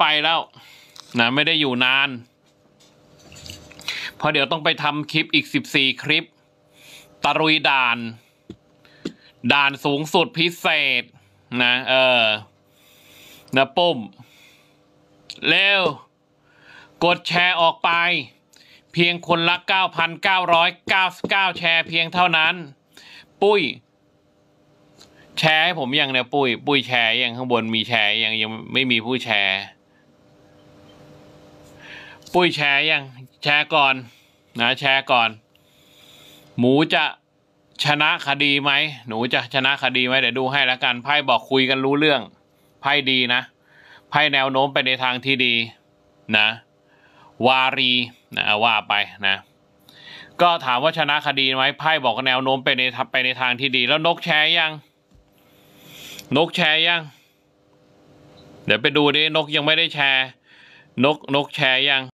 ไปแล้วนะไม่ได้อยู่นานเพราะเดี๋ยวต้องไปทำคลิปอีกสสิบี่คลิป ตะรุยด่าน ด่านสูงสุดพิเศษ นะเออนะปุ่มเร็ว กดแชร์ออกไป เพียงคนละ 9,999 แชร์เพียงเท่านั้น ปุ้ย แชร์ให้ผมยังเนี่ยปุ้ย ปุ้ยแชร์ยังข้างบนมีแชร์ยังยังไม่มีผู้แชร์ปุ้ยแชร์ยังแชร์ก่อนนะแชร์ก่อน หมูจะชนะคดีไหมหนูจะชนะคดีไหมเดี๋ยวดูให้แล้วกันไพ่บอกคุยกันรู้เรื่องไพ่ดีนะไพ่แนวโน้มไปในทางที่ดี นะ วารีนะว่าไปนะ ก็ถามว่าชนะคดีไหมไพ่บอกแนวโน้มไปในไปในทางที่ดี แล้วนกแชร์ยัง นกแชร์ยังเดี๋ยวไปดูดินกยังไม่ได้แชร์ นกนกแชร์ยัง